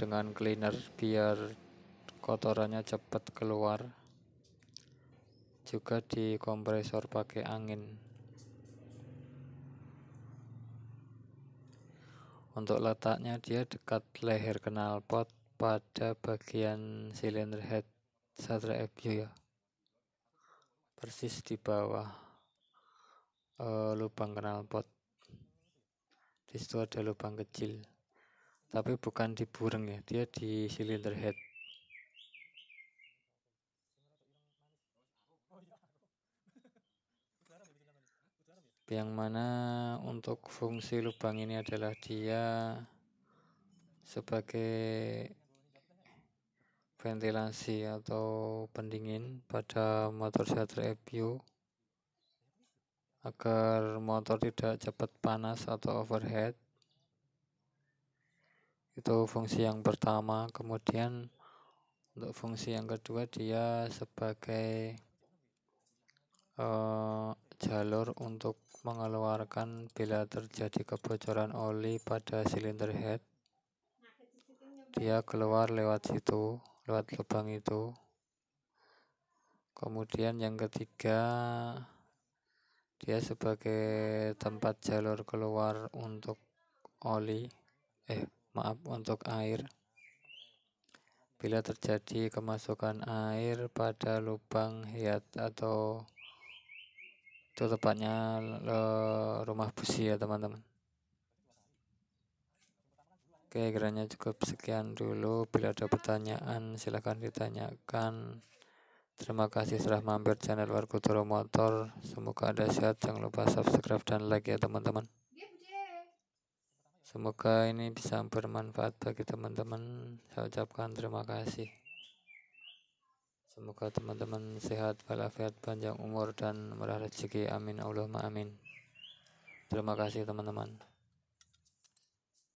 dengan cleaner biar kotorannya cepat keluar juga di kompresor pakai angin untuk letaknya dia dekat leher knalpot pada bagian silinder head satria FU ya persis di bawah uh, lubang knalpot di situ ada lubang kecil tapi bukan di burung ya dia di cylinder head yang mana untuk fungsi lubang ini adalah dia sebagai ventilasi atau pendingin pada motor shutter fu agar motor tidak cepat panas atau overhead itu fungsi yang pertama kemudian untuk fungsi yang kedua dia sebagai uh, jalur untuk mengeluarkan bila terjadi kebocoran oli pada silinder head dia keluar lewat situ lewat lubang itu kemudian yang ketiga dia sebagai tempat jalur keluar untuk oli eh maaf untuk air bila terjadi kemasukan air pada lubang hiat atau itu tepatnya le, rumah busi ya teman-teman oke kiranya cukup sekian dulu bila ada pertanyaan silahkan ditanyakan terima kasih sudah mampir channel Warkutoro Motor semoga ada sehat jangan lupa subscribe dan like ya teman-teman Semoga ini bisa bermanfaat bagi teman-teman. Saya ucapkan terima kasih. Semoga teman-teman sehat, walafiat, panjang umur, dan murah rezeki. Amin. Allahumma amin. Terima kasih teman-teman.